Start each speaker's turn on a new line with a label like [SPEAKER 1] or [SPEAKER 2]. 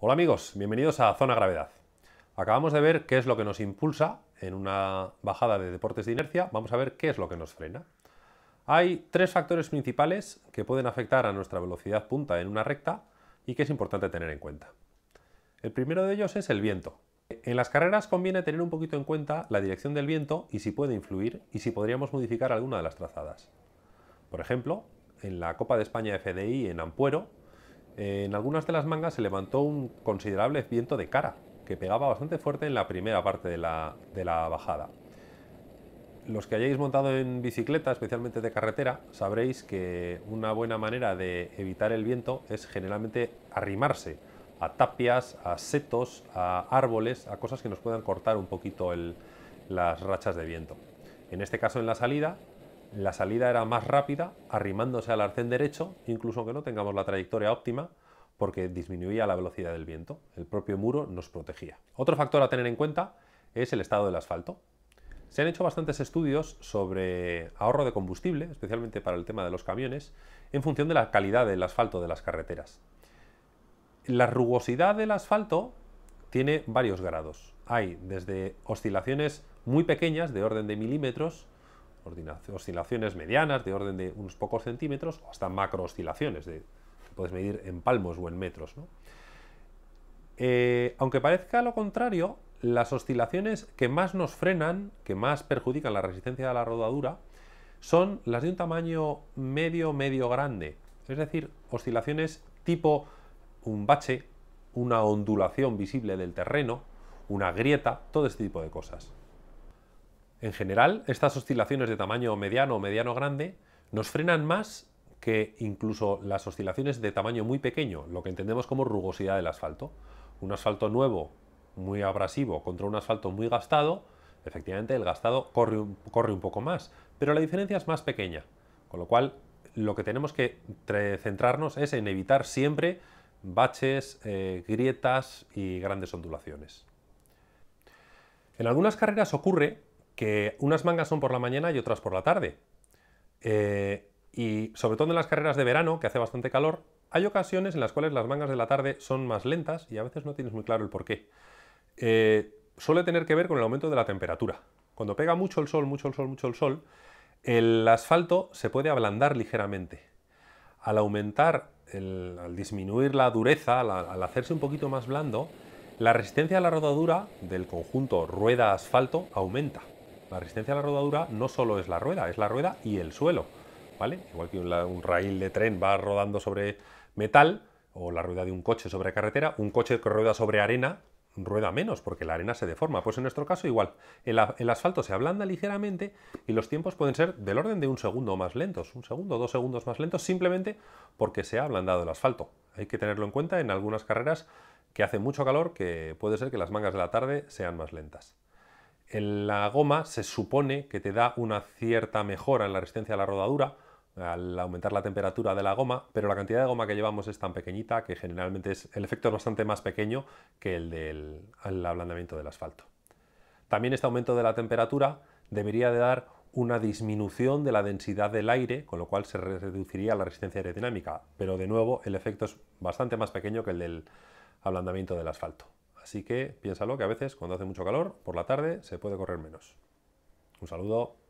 [SPEAKER 1] Hola amigos, bienvenidos a Zona Gravedad. Acabamos de ver qué es lo que nos impulsa en una bajada de deportes de inercia, vamos a ver qué es lo que nos frena. Hay tres factores principales que pueden afectar a nuestra velocidad punta en una recta y que es importante tener en cuenta. El primero de ellos es el viento. En las carreras conviene tener un poquito en cuenta la dirección del viento y si puede influir y si podríamos modificar alguna de las trazadas. Por ejemplo, en la Copa de España FDI en Ampuero en algunas de las mangas se levantó un considerable viento de cara, que pegaba bastante fuerte en la primera parte de la, bajada. Los que hayáis montado en bicicleta, especialmente de carretera, sabréis que una buena manera de evitar el viento es generalmente arrimarse a tapias, a setos, a árboles, a cosas que nos puedan cortar un poquito las rachas de viento. En este caso, en la salida, la salida era más rápida, arrimándose al arcén derecho, incluso aunque no tengamos la trayectoria óptima, porque disminuía la velocidad del viento. El propio muro nos protegía. Otro factor a tener en cuenta es el estado del asfalto. Se han hecho bastantes estudios sobre ahorro de combustible, especialmente para el tema de los camiones, en función de la calidad del asfalto de las carreteras. La rugosidad del asfalto tiene varios grados. Hay desde oscilaciones muy pequeñas, de orden de milímetros, oscilaciones medianas de orden de unos pocos centímetros o hasta macro oscilaciones que puedes medir en palmos o en metros. Eh, aunque parezca lo contrario, las oscilaciones que más nos frenan, que más perjudican la resistencia a la rodadura, son las de un tamaño medio, medio grande. Es decir, oscilaciones tipo un bache, una ondulación visible del terreno, una grieta, todo este tipo de cosas. En general, estas oscilaciones de tamaño mediano o mediano grande nos frenan más que incluso las oscilaciones de tamaño muy pequeño, lo que entendemos como rugosidad del asfalto. Un asfalto nuevo, muy abrasivo, contra un asfalto muy gastado, efectivamente el gastado corre un, poco más, pero la diferencia es más pequeña, con lo cual lo que tenemos que centrarnos es en evitar siempre baches, eh, grietas y grandes ondulaciones. En algunas carreras ocurre que unas mangas son por la mañana y otras por la tarde. Eh, y sobre todo en las carreras de verano, que hace bastante calor, hay ocasiones en las cuales las mangas de la tarde son más lentas y a veces no tienes muy claro el por qué. Eh, suele tener que ver con el aumento de la temperatura. Cuando pega mucho el sol, mucho el sol, mucho el sol, el asfalto se puede ablandar ligeramente. Al aumentar, al disminuir la dureza, al hacerse un poquito más blando, la resistencia a la rodadura del conjunto rueda-asfalto aumenta. La resistencia a la rodadura no solo es la rueda, es la rueda y el suelo, ¿vale? Igual que un, rail de tren va rodando sobre metal o la rueda de un coche sobre carretera, un coche que rueda sobre arena rueda menos porque la arena se deforma. Pues en nuestro caso igual, el, asfalto se ablanda ligeramente y los tiempos pueden ser del orden de un segundo más lentos, un segundo, dos segundos más lentos, simplemente porque se ha ablandado el asfalto. Hay que tenerlo en cuenta en algunas carreras que hace mucho calor, que puede ser que las mangas de la tarde sean más lentas. En la goma se supone que te da una cierta mejora en la resistencia a la rodadura al aumentar la temperatura de la goma, pero la cantidad de goma que llevamos es tan pequeñita que generalmente es, el efecto es bastante más pequeño que el del ablandamiento del asfalto. También este aumento de la temperatura debería de dar una disminución de la densidad del aire, con lo cual se reduciría la resistencia aerodinámica, pero de nuevo el efecto es bastante más pequeño que el del ablandamiento del asfalto. Así que piénsalo que a veces cuando hace mucho calor, por la tarde se puede correr menos. Un saludo.